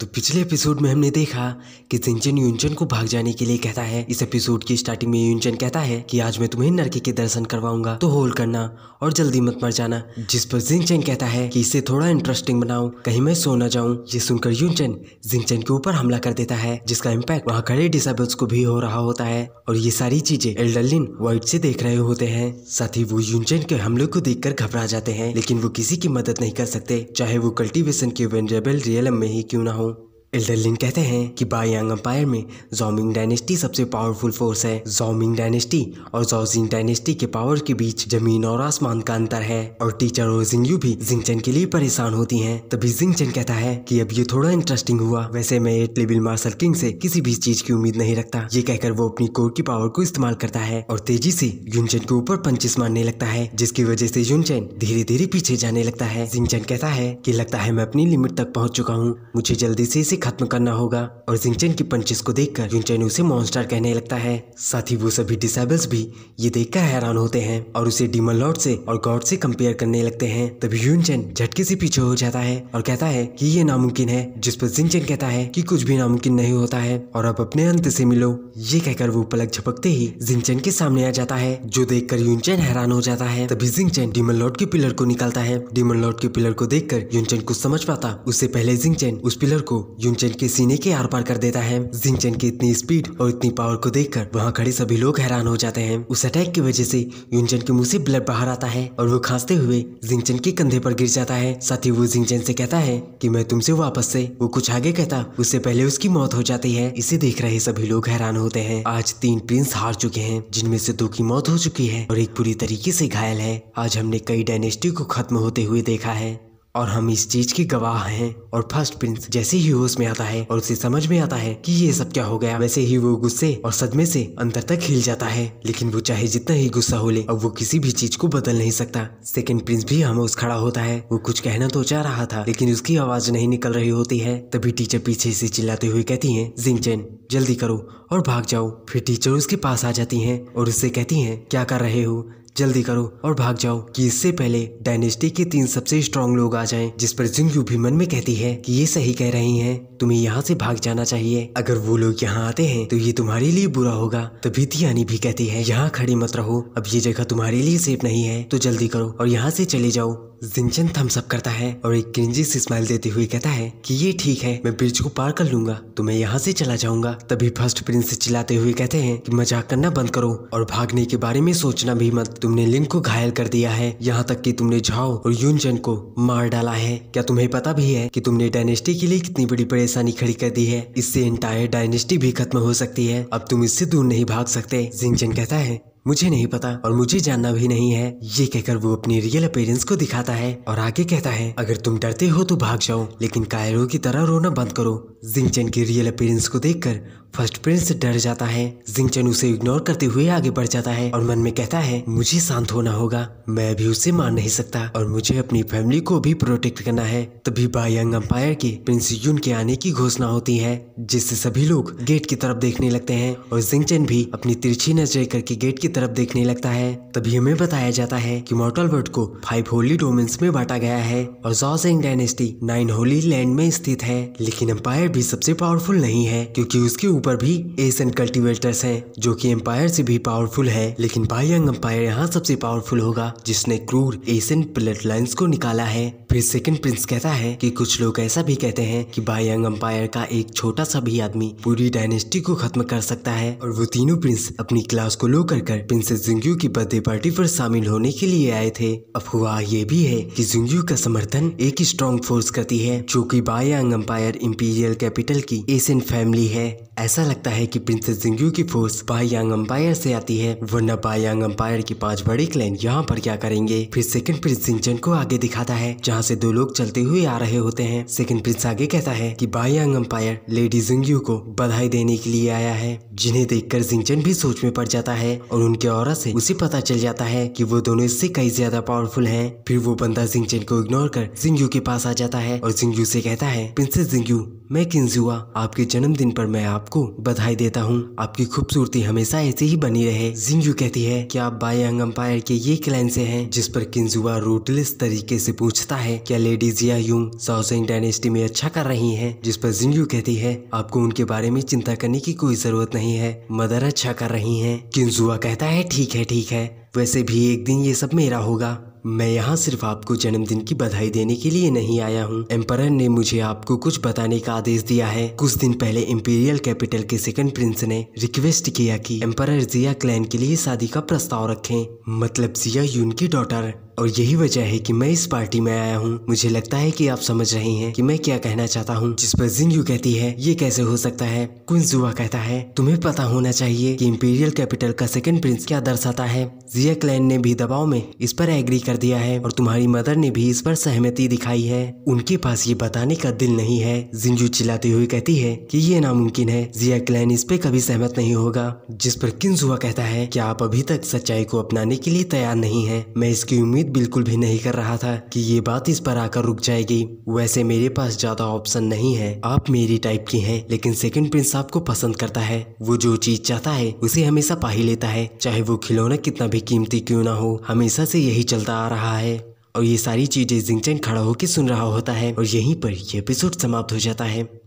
तो पिछले एपिसोड में हमने देखा कि सिंचन यूनचन को भाग जाने के लिए कहता है इस एपिसोड की स्टार्टिंग में यूनचन कहता है कि आज मैं तुम्हें नरके के दर्शन करवाऊंगा तो होल करना और जल्दी मत मर जाना जिस पर सिंचन कहता है कि इसे थोड़ा इंटरेस्टिंग बनाओ कहीं मैं सो ना जाऊं ये सुनकर यूनचन सिंचन के ऊपर हमला कर देता है जिसका इम्पैक्ट वहाँ खड़े डिसेबल्स को भी हो रहा होता है और ये सारी चीजें एल्डरलिन व्हाइट से देख रहे होते हैं साथ ही वो यूनचन के हमले को कर घबरा जाते हैं लेकिन वो किसी की मदद नहीं कर सकते चाहे वो कल्टिवेशन के वेंडेबल रियलम में ही क्यों ना हो एल्डरलिन कहते हैं कि बायांग अम्पायर में जोमिंग डायनेस्टी सबसे पावरफुल फोर्स है जोमिंग डायनेस्टी और जोजिंग डायनेस्टी के पावर के बीच जमीन और आसमान का अंतर है और टीचर और यू भी जिंगचन के लिए परेशान होती हैं तभी जिंगचन कहता है कि अब ये थोड़ा इंटरेस्टिंग हुआ वैसे मैं एट बिल मार्शल किंग से किसी भी चीज की उम्मीद नहीं रखता ये कहकर वो अपनी कोर की पावर को इस्तेमाल करता है और तेजी से युनचन के ऊपर पंचिस मारने लगता है जिसकी वजह से युनचन धीरे धीरे पीछे जाने लगता है जिंगचन कहता है की लगता है मैं अपनी लिमिट तक पहुँच चुका हूँ मुझे जल्दी से इसे खत्म करना होगा और जिंचन की पंचेस को देखकर जुनचैन उसे मॉन्स्टर कहने लगता है साथ ही वो सभी डिसेबल्स भी ये देखकर हैरान होते हैं और उसे डीमन लॉर्ड से और गॉड से कंपेयर करने लगते हैं तभी युनचैन झटके से पीछे हो जाता है और कहता है कि ये नामुमकिन है जिस पर जिंचन कहता है कि कुछ भी नामुमकिन नहीं होता है और अब अपने अंत से मिलो ये कहकर वो पलक झपकते ही जिनचैन के सामने आ जाता है जो देखकर युनचैन हैरान हो जाता है तभी जिंगचैन डीमन लॉर्ड के पिलर को निकालता है डीमन लॉर्ड के पिलर को देखकर युनचैन कुछ समझ पाता उससे पहले जिंगचैन उस पिलर को जिनचन के सीने के आर पार कर देता है जिनचन की इतनी स्पीड और इतनी पावर को देख कर वहाँ खड़े सभी लोग हैरान हो जाते हैं उस अटैक की वजह से युनचन के मुंह से ब्लड बाहर आता है और वो खांसते हुए जिनचन के कंधे पर गिर जाता है साथ ही वो जिंचन से कहता है कि मैं तुमसे वापस से वो कुछ आगे कहता उससे पहले उसकी मौत हो जाती है इसे देख रहे सभी लोग हैरान होते हैं आज तीन प्रिंस हार चुके हैं जिनमें से दो की मौत हो चुकी है और एक पूरी तरीके से घायल है आज हमने कई डायनेस्टी को खत्म होते हुए देखा है और हम इस चीज के गवाह हैं और फर्स्ट प्रिंस जैसे ही होश में आता है और उसे समझ में आता है कि ये सब क्या हो गया वैसे ही वो गुस्से और सदमे से अंतर तक हिल जाता है लेकिन वो चाहे जितना ही गुस्सा हो ले अब वो किसी भी चीज को बदल नहीं सकता सेकेंड प्रिंस भी हम उस खड़ा होता है वो कुछ कहना तो चाह रहा था लेकिन उसकी आवाज नहीं निकल रही होती है तभी टीचर पीछे से चिल्लाते हुए कहती है जिंगचेन जल्दी करो और भाग जाओ फिर टीचर उसके पास आ जाती है और उससे कहती है क्या कर रहे हो जल्दी करो और भाग जाओ कि इससे पहले डायनेस्टी के तीन सबसे स्ट्रांग लोग आ जाएं जिस पर जिंगयू भी मन में कहती है कि ये सही कह रही हैं तुम्हें यहाँ से भाग जाना चाहिए अगर वो लोग यहाँ आते हैं तो ये तुम्हारे लिए बुरा होगा तभी तियानी भी कहती है यहाँ खड़ी मत रहो अब ये जगह तुम्हारे लिए सेफ नहीं है तो जल्दी करो और यहाँ से चले जाओ जिंचन थम्सअप करता है और एक क्रिंजी से स्माइल देते हुए कहता है कि ये ठीक है मैं ब्रिज को पार कर लूंगा तो मैं यहाँ से चला जाऊंगा तभी फर्स्ट प्रिंस चिल्लाते हुए कहते हैं कि मजाक करना बंद करो और भागने के बारे में सोचना भी मत तुमने लिंग को घायल कर दिया है यहाँ तक कि तुमने झाओ और यूनजन को मार डाला है क्या तुम्हें पता भी है कि तुमने डायनेस्टी के लिए कितनी बड़ी परेशानी खड़ी कर दी है इससे इंटायर डायनेस्टी भी खत्म हो सकती है अब तुम इससे दूर नहीं भाग सकते जिंगजन कहता है मुझे नहीं पता और मुझे जानना भी नहीं है ये कहकर वो अपनी रियल अपेयरेंस को दिखाता है और आगे कहता है अगर तुम डरते हो तो भाग जाओ लेकिन कायरों की तरह रोना बंद करो जिंगचन की रियल अपेयरेंस को देखकर फर्स्ट प्रिंस डर जाता है जिंगचन उसे इग्नोर करते हुए आगे बढ़ जाता है और मन में कहता है मुझे शांत होना होगा मैं भी उसे मार नहीं सकता और मुझे अपनी फैमिली को भी प्रोटेक्ट करना है तभी बायंग अम्पायर के प्रिंस यून के आने की घोषणा होती है जिससे सभी लोग गेट की तरफ देखने लगते हैं और जिंगचन भी अपनी तिरछी नजर करके गेट की तरफ देखने लगता है तभी हमें बताया जाता है की मोटल वर्ड को फाइव होली डोमेंस में बांटा गया है और जॉजेंग डायनेस्टी नाइन होली लैंड में स्थित है लेकिन अम्पायर भी सबसे पावरफुल नहीं है क्यूँकी उसके ऊपर भी एशियन कल्टीवेटर्स हैं जो कि एम्पायर से भी पावरफुल है लेकिन पायंग एम्पायर यहाँ सबसे पावरफुल होगा जिसने क्रूर एशियन प्लेट लाइन्स को निकाला है फिर सेकंड प्रिंस कहता है कि कुछ लोग ऐसा भी कहते हैं कि बायंग एम्पायर का एक छोटा सा भी आदमी पूरी डायनेस्टी को खत्म कर सकता है और वो तीनों प्रिंस अपनी क्लास को लो कर कर प्रिंसेस जिंगयू की बर्थडे पार्टी पर शामिल होने के लिए आए थे अफवाह ये भी है कि जिंगयू का समर्थन एक स्ट्रॉन्ग फोर्स करती है जो की बायंग एम्पायर इम्पीरियल कैपिटल की एशियन फैमिली है ऐसा लगता है कि प्रिंसेस जिंग्यू की फोर्स यांग अम्पायर से आती है वरना यांग अम्पायर की पांच बड़ी क्लैन यहाँ पर क्या करेंगे फिर सेकंड प्रिंस सिंचन को आगे दिखाता है जहाँ से दो लोग चलते हुए आ रहे होते हैं सेकंड प्रिंस आगे कहता है कि बायांग अम्पायर लेडी जिंगयू को बधाई देने के लिए आया है जिन्हें देखकर सिंचन भी सोच में पड़ जाता है और उनके और ऐसी उसे पता चल जाता है की वो दोनों इससे कई ज्यादा पावरफुल है फिर वो बंदा सिंचन को इग्नोर कर जिंग्यू के पास आ जाता है और जिंग्यू से कहता है प्रिंसेस जिंगयू मैं किंजुआ आपके जन्मदिन पर मैं आपको बधाई देता हूँ आपकी खूबसूरती हमेशा ऐसे ही बनी रहे जिंजू कहती है कि आप यंग अम्पायर के ये क्लाइन से हैं जिस पर किंजुआ रूटलेस तरीके से पूछता है क्या लेडीज या यूंग साउसिंग डायनेस्टी में अच्छा कर रही है जिस पर जिंजू कहती है आपको उनके बारे में चिंता करने की कोई जरूरत नहीं है मदर अच्छा कर रही है किंजुआ कहता है ठीक है ठीक है वैसे भी एक दिन ये सब मेरा होगा मैं यहाँ सिर्फ आपको जन्मदिन की बधाई देने के लिए नहीं आया हूँ एम्पर ने मुझे आपको कुछ बताने का आदेश दिया है कुछ दिन पहले इम्पीरियल कैपिटल के सेकंड प्रिंस ने रिक्वेस्ट किया कि एम्पर जिया क्लैन के लिए शादी का प्रस्ताव रखें मतलब जिया यून की डॉटर और यही वजह है कि मैं इस पार्टी में आया हूँ मुझे लगता है कि आप समझ रहे हैं कि मैं क्या कहना चाहता हूँ जिस पर जिंग कहती है ये कैसे हो सकता है कुंजुआ कहता है तुम्हें पता होना चाहिए कि इम्पीरियल कैपिटल का सेकंड प्रिंस क्या दर्शाता है जिया क्लैन ने भी दबाव में इस पर एग्री कर दिया है और तुम्हारी मदर ने भी इस पर सहमति दिखाई है उनके पास ये बताने का दिल नहीं है जिंजू चिल्लाती हुई कहती है कि ये नामुमकिन है जिया क्लैन इस पे कभी सहमत नहीं होगा जिस पर किंजुआ कहता है कि आप अभी तक सच्चाई को अपनाने के लिए तैयार नहीं है मैं इसकी उम्मीद बिल्कुल भी नहीं कर रहा था कि ये बात इस पर आकर रुक जाएगी वैसे मेरे पास ज्यादा ऑप्शन नहीं है आप मेरी टाइप की हैं लेकिन सेकंड प्रिंस आपको पसंद करता है वो जो चीज चाहता है उसे हमेशा पा ही लेता है चाहे वो खिलौना कितना भी कीमती क्यों ना हो हमेशा से यही चलता आ रहा है और ये सारी चीजें जिंगचैन खड़ा होकर सुन रहा होता है और यहीं पर ये एपिसोड समाप्त हो जाता है